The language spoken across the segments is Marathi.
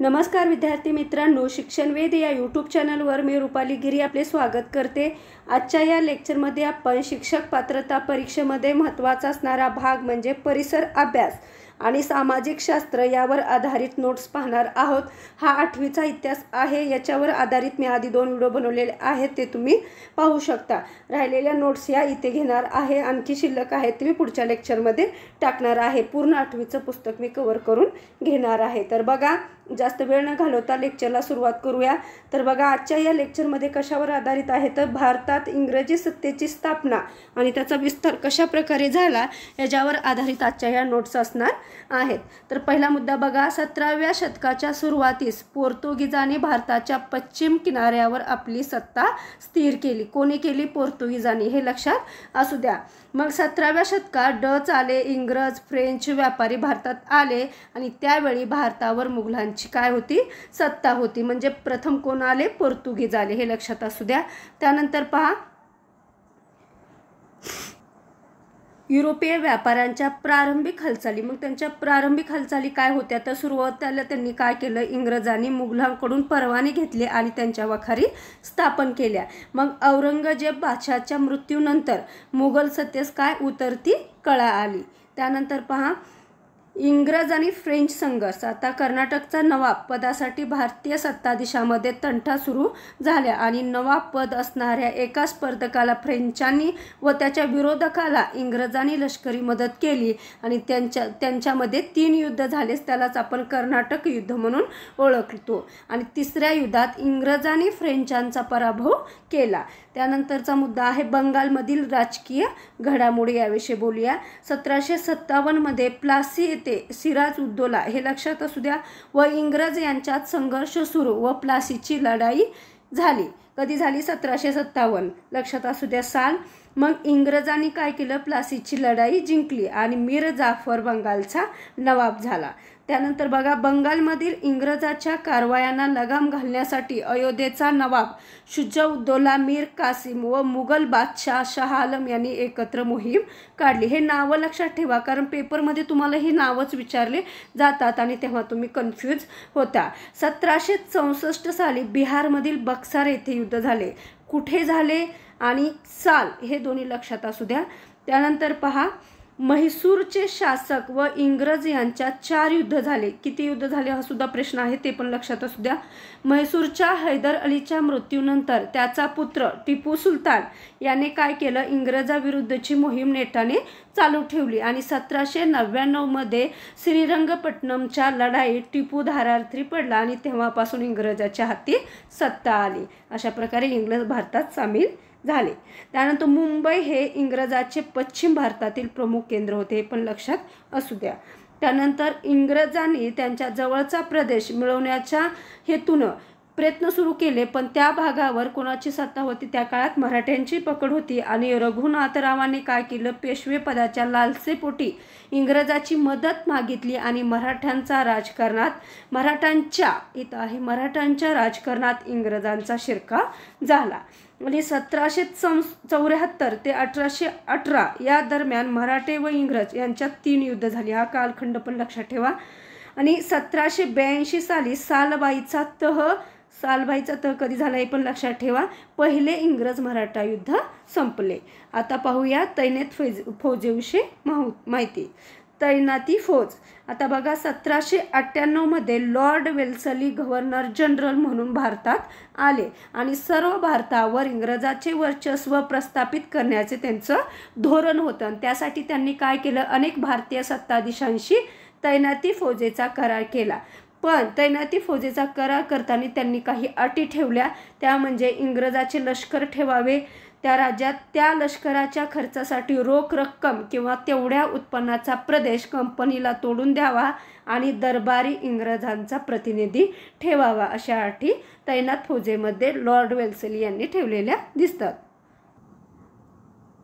नमस्कार विद्यार्थी मित्रांनो शिक्षणवेद या यूट्यूब चॅनलवर मी रुपाली गिरी आपले स्वागत करते आजच्या या लेक्चरमध्ये आपण शिक्षक पात्रता परीक्षेमध्ये महत्त्वाचा असणारा भाग म्हणजे परिसर अभ्यास आणि सामाजिक शास्त्र यावर आधारित नोट्स पाहणार आहोत हा आठवीचा इतिहास आहे याच्यावर आधारित मी आधी दोन व्हिडिओ बनवलेले आहेत ते तुम्ही पाहू शकता राहिलेल्या नोट्स या इथे घेणार आहे आणखी शिल्लक आहेत ते मी पुढच्या लेक्चरमध्ये टाकणार आहे पूर्ण आठवीचं पुस्तक मी कवर करून घेणार आहे तर बघा जास्त वेळ न घालवता लेक्चरला सुरुवात करूया तर बघा आजच्या या लेक्चरमध्ये कशावर आधारित आहे तर भारतात इंग्रजी सत्तेची स्थापना आणि त्याचा विस्तार कशा प्रकारे झाला याच्यावर आधारित आजच्या या नोट्स असणार आहेत तर पहिला मुद्दा बघा सतराव्या शतकाच्या सुरुवातीस पोर्तुगीजाने भारताच्या पश्चिम किनाऱ्यावर आपली सत्ता स्थिर केली कोणी केली पोर्तुगीजाने हे लक्षात असू द्या मग सतराव्या शतकात डच आले इंग्रज फ्रेंच व्यापारी भारतात आले आणि त्यावेळी भारतावर मुघलांची काय होती सत्ता होती म्हणजे प्रथम कोण आले पोर्तुगीज आले हे लक्षात असू द्या त्यानंतर पहा युरोपीय व्यापाऱ्यांच्या प्रारंभिक हालचाली मग त्यांच्या प्रारंभिक हालचाली काय होत्या तर सुरुवातीला त्यांनी काय केलं इंग्रजांनी मुघलांकडून परवाने घेतले आणि त्यांच्या वखारी स्थापन केल्या मग औरंगजेब बादशाच्या मृत्यूनंतर मुघल सत्तेस काय उतरती कळा आली त्यानंतर पहा इंग्रज आणि फ्रेंच संघर्ष आता कर्नाटकचा नवाब पदासाठी भारतीय सत्ताधीशामध्ये तंठा सुरू झाल्या आणि नवाब पद असणाऱ्या एका स्पर्धकाला फ्रेंचांनी व त्याच्या विरोधकाला इंग्रजांनी लष्करी मदत केली आणि त्यांच्या त्यांच्यामध्ये तीन युद्ध झालेच त्यालाच आपण कर्नाटक युद्ध म्हणून ओळखतो आणि तिसऱ्या युद्धात इंग्रजांनी फ्रेंचांचा पराभव केला त्यानंतरचा मुद्दा आहे बंगालमधील राजकीय घडामोडी याविषयी बोलूया सतराशे सत्तावन्नमध्ये प्लासी नेते सिराज उद्दोला हे लक्षात असू द्या व इंग्रज यांच्यात संघर्ष सुरू व प्लासीची लढाई झाली कधी झाली सतराशे सत्तावन्न लक्षात असू द्या साल मग इंग्रजांनी काय केलं प्लासीची लढाई जिंकली आणि मीर जाफर बंगालचा नवाब झाला त्यानंतर बघा बंगालमधील इंग्रजाच्या कारवायांना लगाम घालण्यासाठी अयोध्येचा नवाब शुजाउद्दौला मीर कासिम व मुघल बादशाह शाह आलम यांनी एकत्र मोहीम काढली हे नावं लक्षात ठेवा कारण पेपरमध्ये तुम्हाला ही नावच विचारले जातात आणि तेव्हा तुम्ही कन्फ्यूज होता सतराशे चौसष्ट साली बिहारमधील बक्सार येथे युद्ध झाले कुठे झाले आणि साल हे दोन्ही लक्षात असू द्या त्यानंतर पहा म्हैसूरचे शासक व इंग्रज यांच्यात चार युद्ध झाले किती युद्ध झाले हा सुद्धा प्रश्न आहे ते पण लक्षात असू द्या म्हैसूरच्या हैदर अलीच्या मृत्यूनंतर त्याचा पुत्र टिपू सुलतान याने काय केलं इंग्रजाविरुद्धची मोहीम नेटाने चालू ठेवली आणि सतराशे नव्याण्णवमध्ये श्रीरंगपट्टणमच्या लढाईत टिपू धारार्थी पडला आणि तेव्हापासून इंग्रजाच्या हाती सत्ता आली अशा प्रकारे इंग्रज भारतात सामील झाले त्यानंतर मुंबई हे इंग्रजाचे पश्चिम भारतातील प्रमुख केंद्र होते हे पण लक्षात असू द्या त्यानंतर इंग्रजांनी त्यांच्या जवळचा प्रदेश मिळवण्याच्या हेतूनं प्रयत्न सुरू केले पण त्या भागावर कोणाची सत्ता होती त्या काळात मराठ्यांची पकड होती आणि रघुनाथरावांनी काय केलं पेशवेपदाच्या लालसेपोटी इंग्रजाची मदत मागितली आणि मराठ्यांचा राजकारणात मराठ्यांच्या इथं आहे मराठ्यांच्या राजकारणात इंग्रजांचा शिरका झाला म्हणजे सतराशे चौ चौऱ्याहत्तर ते अठराशे अठरा या दरम्यान मराठे व इंग्रज यांच्यात तीन युद्ध झाली हा कालखंड पण लक्षात ठेवा आणि सतराशे ब्याऐंशी साली सालबाईचा तह सालभाईचा तह कधी झाला हे पण लक्षात ठेवा पहिले इंग्रज मराठा युद्ध संपले आता पाहूया तैनेत फौज फौजेविषयी माहू माहिती तैनाती फौज आता बघा सतराशे अठ्ठ्याण्णवमध्ये लॉर्ड वेल्सली गव्हर्नर जनरल म्हणून भारतात आले आणि सर्व भारतावर इंग्रजाचे वर्चस्व प्रस्थापित करण्याचे त्यांचं धोरण होतं त्यासाठी त्यांनी काय केलं अनेक भारतीय सत्ताधीशांशी तैनाती फौजेचा करार केला पण तैनाती फौजेचा करार करताना त्यांनी काही अटी ठेवल्या त्या म्हणजे इंग्रजाचे लष्कर ठेवावे त्या राज्यात त्या लष्कराच्या खर्चासाठी रोख रक्कम किंवा तेवढ्या उत्पन्नाचा प्रदेश कंपनीला तोडून द्यावा आणि दरबारी इंग्रजांचा प्रतिनिधी ठेवावा अशा अटी तैनात फौजेमध्ये लॉर्ड वेल्सली यांनी ठेवलेल्या दिसतात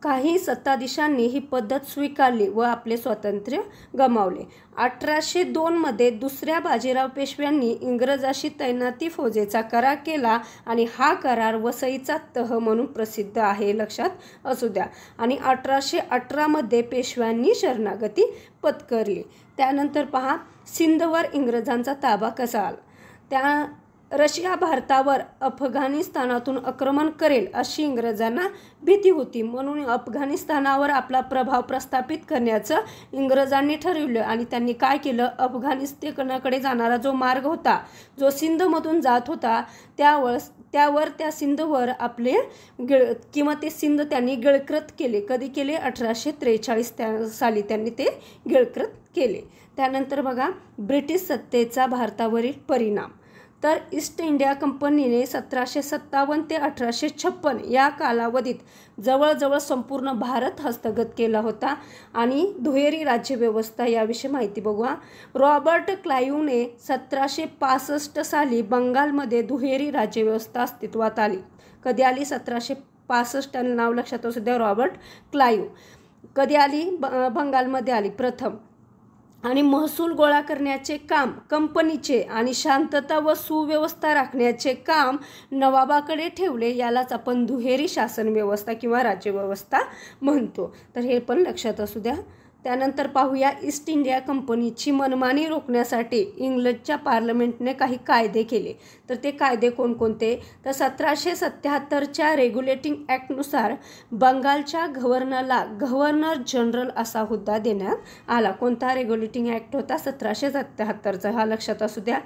काही सत्ताधीशांनी ही पद्धत स्वीकारली व आपले स्वातंत्र्य गमावले अठराशे दोनमध्ये दुसऱ्या बाजीराव पेशव्यांनी इंग्रजाशी तैनाती फौजेचा करार केला आणि हा करार वसईचा तह म्हणून प्रसिद्ध आहे लक्षात असू द्या आणि अठराशे अठरामध्ये पेशव्यांनी शरणागती पत्करली त्यानंतर पहा सिंधवर इंग्रजांचा ताबा कसा आला त्या रशिया भारतावर अफगाणिस्तानातून आक्रमण करेल अशी इंग्रजांना भीती होती म्हणून अफगाणिस्तानावर आपला प्रभाव प्रस्थापित करण्याचं इंग्रजांनी ठरवलं आणि त्यांनी काय केलं अफगाणिस्तानाकडे जाणारा जो मार्ग होता जो सिंधमधून जात होता त्यावर त्यावर त्या सिंधवर आपले गिळ किंवा ते सिंध त्यांनी गिळकृत केले कधी केले अठराशे त्रेचाळीस त्या साली त्यांनी ते गिळकृत केले त्यानंतर बघा ब्रिटिश सत्तेचा भारतावरील परिणाम तर ईस्ट इंडिया कंपनीने सतराशे सत्तावन्न ते अठराशे छप्पन या कालावधीत जवळजवळ संपूर्ण भारत हस्तगत केला होता आणि दुहेरी राज्यव्यवस्था याविषयी माहिती बघूया रॉबर्ट क्लायूने सतराशे पासष्ट साली बंगालमध्ये दुहेरी राज्यव्यवस्था अस्तित्वात आली कधी आली सतराशे पासष्ट नाव लक्षात असू द्या रॉबर्ट क्लायू कधी आली ब बंगालमध्ये आली प्रथम आणि महसूल गोळा करण्याचे काम कंपनीचे आणि शांतता व सुव्यवस्था राखण्याचे काम नवाबाकडे ठेवले यालाच आपण दुहेरी शासन व्यवस्था किंवा राज्यव्यवस्था म्हणतो तर हे पण लक्षात असू द्या त्यानंतर पाहूया ईस्ट इंडिया कंपनीची मनमानी रोखण्यासाठी इंग्लंडच्या पार्लमेंटने काही कायदे केले तर ते कायदे कोणकोणते तर सतराशे सत्याहत्तरच्या रेग्युलेटिंग ॲक्टनुसार बंगालच्या गव्हर्नरला गव्हर्नर जनरल असा हुद्दा देण्यात आला कोणता रेग्युलेटिंग ॲक्ट होता सतराशे सत्याहत्तरचा हा लक्षात असू द्या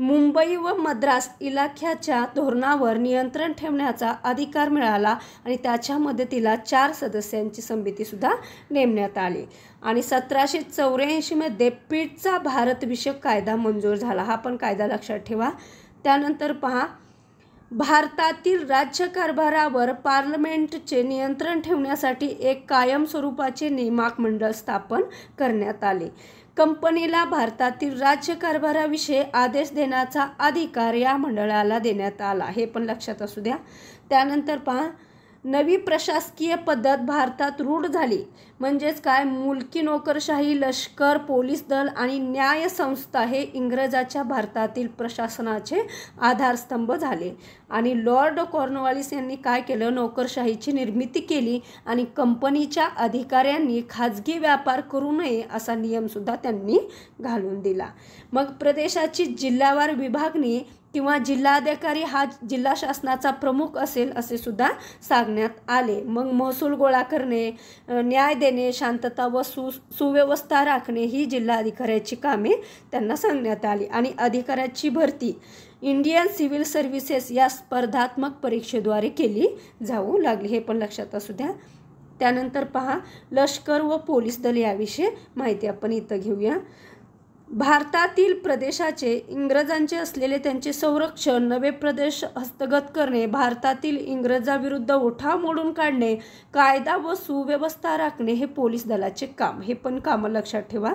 मुंबई व मद्रास इलाख्याच्या धोरणावर नियंत्रण ठेवण्याचा अधिकार मिळाला आणि त्याच्या मदतीला चार सदस्यांची समितीसुद्धा नेमण्यात आली आणि सतराशे चौऱ्याऐंशीमध्ये पीठचा भारतविषयक कायदा मंजूर झाला हा पण कायदा लक्षात ठेवा त्यानंतर पहा भारतातील राज्यकारभारावर पार्लमेंटचे नियंत्रण ठेवण्यासाठी एक कायम स्वरूपाचे नेमाक मंडळ स्थापन करण्यात आले कंपनीला भारतातील राज्यकारभाराविषयी आदेश देण्याचा अधिकार या मंडळाला देण्यात आला हे पण लक्षात असू द्या त्यानंतर पहा नवी प्रशासकीय पद्धत भारतात रूढ झाली म्हणजेच काय मुलकी नोकरशाही लष्कर पोलीस दल आणि न्याय संस्था हे इंग्रजाच्या भारतातील प्रशासनाचे आधारस्तंभ झाले आणि लॉर्ड कॉर्नवालिस यांनी काय केलं नोकरशाहीची निर्मिती केली आणि कंपनीच्या अधिकाऱ्यांनी खाजगी व्यापार करू नये असा नियमसुद्धा त्यांनी घालून दिला मग प्रदेशाची जिल्हावार विभागणी किंवा जिल्हाधिकारी हा जिल्हा शासनाचा प्रमुख असेल असे सुद्धा सांगण्यात आले मग महसूल गोळा करणे न्याय देणे शांतता व सु सुव्यवस्था राखणे ही जिल्हाधिकाऱ्याची कामे त्यांना सांगण्यात आली आणि अधिकाऱ्याची भरती इंडियन सिव्हिल सर्व्हिसेस या स्पर्धात्मक परीक्षेद्वारे केली जाऊ लागली हे पण लक्षात असू द्या त्यानंतर पहा लष्कर व पोलीस दल याविषयी माहिती आपण इथं घेऊया भारतातील प्रदेशाचे इंग्रजांचे असलेले त्यांचे संरक्षण नवे प्रदेश हस्तगत करणे भारतातील इंग्रजाविरुद्ध उठाव मोडून काढणे कायदा व सुव्यवस्था राखणे हे पोलीस दलाचे काम हे पण कामं लक्षात ठेवा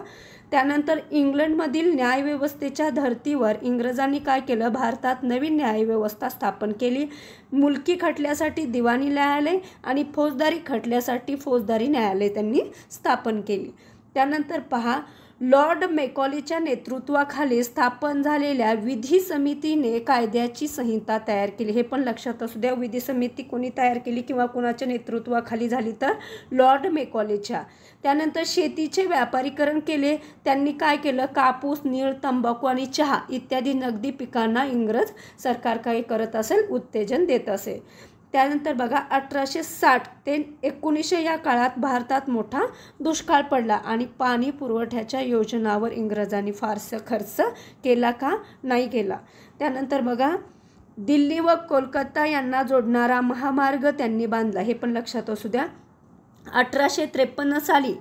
त्यानंतर इंग्लंडमधील न्यायव्यवस्थेच्या धर्तीवर इंग्रजांनी काय केलं भारतात नवीन न्यायव्यवस्था स्थापन केली मुलकी खटल्यासाठी दिवाणी न्यायालय आणि फौजदारी खटल्यासाठी फौजदारी न्यायालय त्यांनी स्थापन केली त्यानंतर पहा लॉर्ड मेकॉलीच्या नेतृत्वाखाली स्थापन झालेल्या विधी समितीने कायद्याची संहिता तयार केली हे पण लक्षात असू द्या विधी समिती कोणी तयार केली किंवा कोणाच्या नेतृत्वाखाली झाली तर लॉर्ड मेकॉलीच्या त्यानंतर शेतीचे व्यापारीकरण केले त्यांनी काय केलं कापूस नीळ तंबाखू आणि चहा इत्यादी नगदी पिकांना इंग्रज सरकार काही करत असेल उत्तेजन देत असेल त्यानंतर बघा अठराशे साठ ते एकोणीसशे या काळात भारतात मोठा दुष्काळ पडला आणि पाणी पुरवठ्याच्या योजनावर इंग्रजांनी फारसा खर्च केला का नाही केला त्यानंतर बघा दिल्ली व कोलकाता यांना जोडणारा महामार्ग त्यांनी बांधला हे पण लक्षात असू द्या अठराशे त्रेपन्न साली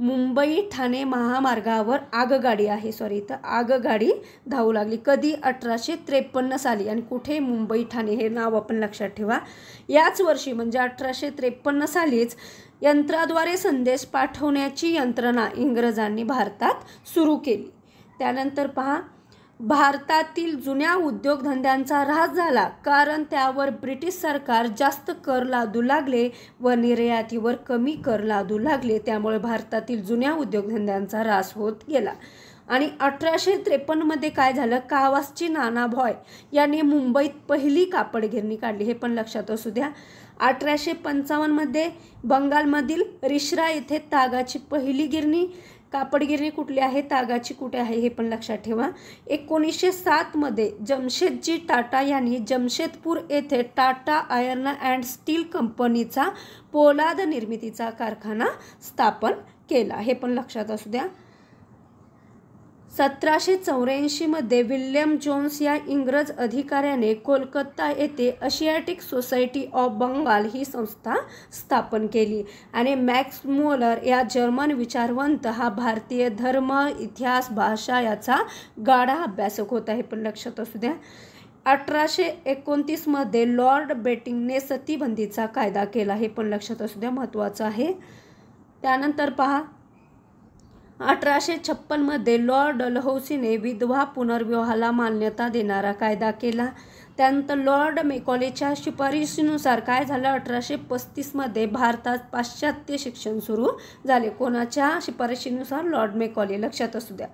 मुंबई ठाणे महामार्गावर आगगाडी आहे सॉरी आग आगगाडी धावू लागली कधी अठराशे त्रेपन्न साली आणि कुठे मुंबई ठाणे हे नाव आपण लक्षात ठेवा याच वर्षी म्हणजे अठराशे त्रेपन्न सालीच यंत्राद्वारे संदेश पाठवण्याची यंत्रणा इंग्रजांनी भारतात सुरू केली त्यानंतर पहा भारतातील जुन्या उद्योगधंद्यांचा ऱ्हास झाला कारण त्यावर ब्रिटिश सरकार जास्त कर लादू लागले व निर्यातीवर कमी कर लादू लागले त्यामुळे भारतातील जुन्या उद्योगधंद्यांचा ऱ्हास होत गेला आणि अठराशे त्रेपन्नमध्ये काय झालं कावासची नाना भॉय यांनी मुंबईत पहिली कापड गिरणी काढली हे पण लक्षात असू द्या अठराशे पंचावन्नमध्ये बंगालमधील रिश्रा येथे तागाची पहिली गिरणी कापडगिरी कुठली आहे तागाची कुठे आहे हे पण लक्षात ठेवा एकोणीसशे सातमध्ये जमशेदजी टाटा यांनी जमशेदपूर येथे टाटा आयर्न अँड स्टील कंपनीचा पोलाद निर्मितीचा कारखाना स्थापन केला हे पण लक्षात असू द्या सतराशे चौऱ्याऐंशीमध्ये विल्यम जोन्स या इंग्रज अधिकाऱ्याने कोलकाता येथे अशियाटिक सोसायटी ऑफ बंगाल ही संस्था स्थापन केली आणि मॅक्स मोलर या जर्मन विचारवंत हा भारतीय धर्म इतिहास भाषा याचा गाढा अभ्यासक होता हे पण लक्षात असू द्या अठराशे एकोणतीसमध्ये लॉर्ड बेटिंगने सतीबंदीचा कायदा केला हे पण लक्षात असू द्या महत्त्वाचं आहे त्यानंतर पहा अठराशे छप्पनमध्ये लॉर्ड डलहौसीने विधवा पुनर्विवाहाला मान्यता देणारा कायदा केला त्यानंतर लॉर्ड मेकॉलेच्या शिफारशीनुसार काय झालं अठराशे पस्तीसमध्ये भारतात पाश्चात्य शिक्षण सुरू झाले कोणाच्या शिफारशीनुसार लॉर्ड मेकॉले लक्षात असू द्या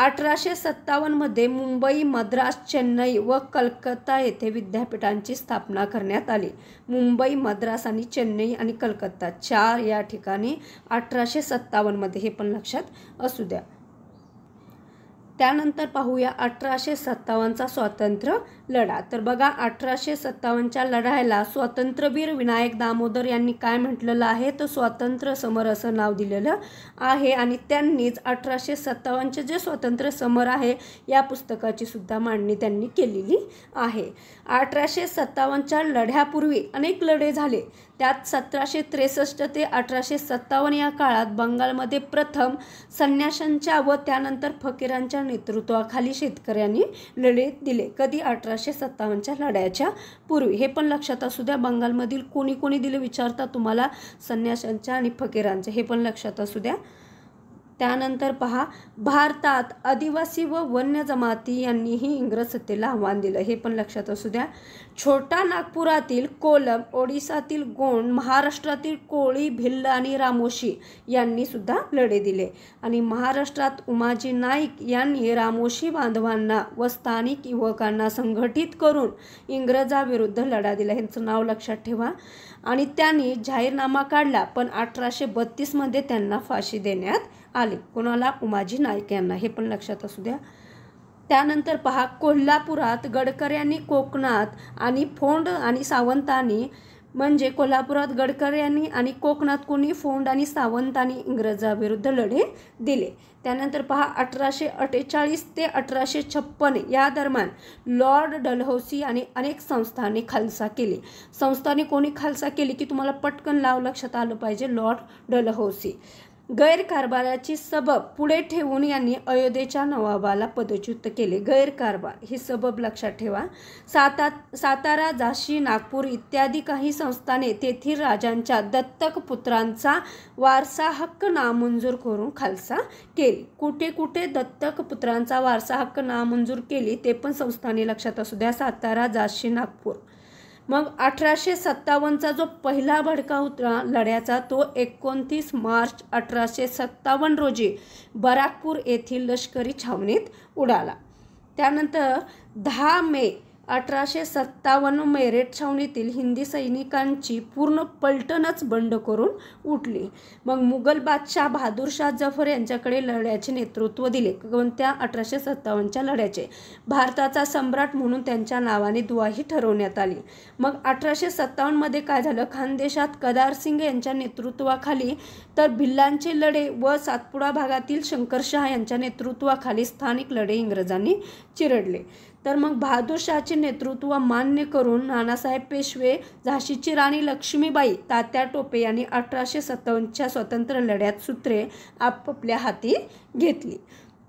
अठराशे सत्तावन्नमध्ये मुंबई मद्रास चेन्नई व कलकत्ता येथे विद्यापीठांची स्थापना करण्यात आली मुंबई मद्रास आणि चेन्नई आणि कलकत्ता चार या ठिकाणी अठराशे सत्तावन्नमध्ये हे पण लक्षात असू द्या त्यानंतर पाहूया अठराशे सत्तावन्नचा स्वातंत्र्य लढा तर बघा अठराशे सत्तावन्नच्या लढायला स्वातंत्र्यवीर विनायक दामोदर यांनी काय म्हटलेलं आहे तर स्वातंत्र्य समर असं नाव दिलेलं आहे आणि त्यांनीच अठराशे सत्तावन्नचे जे स्वातंत्र्य समर आहे या पुस्तकाची सुद्धा मांडणी त्यांनी केलेली आहे अठराशे सत्तावन्नच्या लढ्यापूर्वी अनेक लढे झाले त्यात सतराशे त्रेसष्ट ते अठराशे सत्तावन्न या काळात बंगालमध्ये प्रथम संन्याशांच्या व त्यानंतर फकीरांच्या नेतृत्वाखाली शेतकऱ्यांनी लढे दिले कधी अठराशे सत्तावन्नच्या लढ्याच्या पूर्वी हे पण लक्षात असू द्या बंगालमधील कोणी कोणी दिले विचारता तुम्हाला संन्याशांच्या आणि फकीरांच्या हे पण लक्षात असू द्या त्यानंतर पहा भारतात आदिवासी व वन्य जमाती यांनीही इंग्रज सत्तेला आव्हान दिलं हे पण लक्षात असू द्या छोटा नागपुरातील कोलम ओडिसातील गोंड महाराष्ट्रातील कोळी भिल्ल आणि रामोशी यांनी सुद्धा लढे दिले आणि महाराष्ट्रात उमाजी नाईक यांनी रामोशी बांधवांना व स्थानिक युवकांना संघटित करून इंग्रजाविरुद्ध लढा दिला ह्यांचं नाव लक्षात ठेवा आणि त्यांनी जाहीरनामा काढला पण अठराशे बत्तीसमध्ये त्यांना फाशी देण्यात आली कोणाला उमाजी नाईक यांना हे पण लक्षात असू द्या त्यानंतर पहा कोल्हापुरात गडकऱ्यांनी कोकणात आणि फोंड आणि सावंतांनी म्हणजे कोल्हापुरात गडकर यांनी आणि कोकणात कोणी फोंड आणि सावंतांनी इंग्रजाविरुद्ध लढे दिले त्यानंतर पहा अठराशे अठ्ठेचाळीस ते अठराशे छप्पन या दरम्यान लॉर्ड डलहौसी आणि अनेक संस्थांनी खालसा केले संस्थांनी कोणी खालसा केली की तुम्हाला पटकन लाव लक्षात आलं पाहिजे लॉर्ड डलहौसी गैरकारभाराची सबब पुढे ठेवून यांनी अयोध्येच्या नवाबाला पदच्युत केले गैरकारभार ही सबब लक्षात ठेवा साता सातारा झाशी नागपूर इत्यादी काही संस्थाने तेथील राजांच्या दत्तक पुत्रांचा वारसा हक्क नामंजूर करून खालसा केली कुठे कुठे दत्तक पुत्रांचा वारसा हक्क नामंजूर केली ते पण संस्थाने लक्षात असू द्या सातारा झाशी नागपूर मग अठराशे सत्तावन्नचा जो पहिला भडका होता लढ्याचा तो एकोणतीस मार्च अठराशे सत्तावन्न रोजी बराकपूर येथील लष्करी छावणीत उडाला त्यानंतर दहा मे अठराशे सत्तावन्न मेरेट छावणीतील हिंदी सैनिकांची पूर्ण पलटणच बंड करून उठली मग मुघल बादशाह शाह जफर यांच्याकडे लढ्याचे नेतृत्व दिले कोणत्या अठराशे सत्तावन्नच्या लढ्याचे भारताचा सम्राट म्हणून त्यांच्या नावाने दुवाही ठरवण्यात आली मग अठराशे सत्तावन्नमध्ये काय झालं खानदेशात कदारसिंग यांच्या नेतृत्वाखाली तर भिल्लांचे लढे व सातपुडा भागातील शंकरशहा यांच्या नेतृत्वाखाली स्थानिक लढे इंग्रजांनी चिरडले तर मग बहादूरशहाचे नेतृत्व मान्य करून नानासाहेब पेशवे झाशीची राणी लक्ष्मीबाई तात्या टोपे यांनी अठराशे सत्तावन्नच्या स्वतंत्र लढ्यात सूत्रे आपापल्या हाती घेतली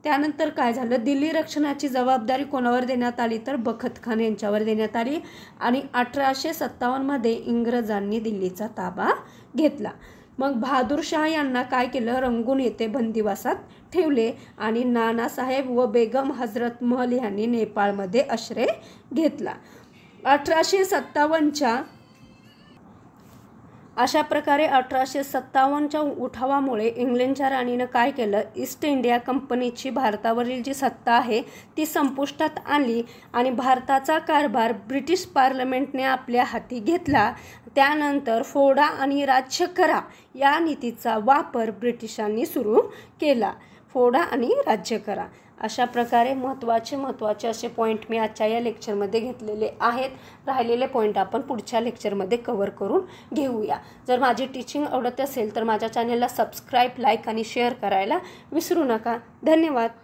त्यानंतर काय झालं दिल्ली रक्षणाची जबाबदारी कोणावर देण्यात आली तर बखत खान यांच्यावर देण्यात आली आणि अठराशे सत्तावन्नमध्ये इंग्रजांनी दिल्लीचा ताबा घेतला मग शाह यांना काय केलं रंगून येथे बंदिवासात ठेवले आणि नानासाहेब व बेगम हजरत महल यांनी नेपाळमध्ये आश्रय घेतला अठराशे सत्तावन्नच्या अशा प्रकारे अठराशे सत्तावन्नच्या उठावामुळे इंग्लंडच्या राणीनं काय केलं ईस्ट इंडिया कंपनीची भारतावरील जी सत्ता आहे ती संपुष्टात आणली आणि भारताचा कारभार ब्रिटिश पार्लमेंटने आपल्या हाती घेतला त्यानंतर फोडा आणि राज्य करा या नीतीचा वापर ब्रिटिशांनी सुरू केला फोडा आणि राज्य करा अशा प्रकारे महत्त्वाचे महत्त्वाचे असे पॉईंट मी आजच्या या लेक्चरमध्ये घेतलेले आहेत राहिलेले पॉईंट आपण पुढच्या लेक्चरमध्ये कवर करून घेऊया जर माझी टीचिंग आवडत असेल तर माझ्या चॅनेलला सबस्क्राईब लाईक आणि शेअर करायला विसरू नका धन्यवाद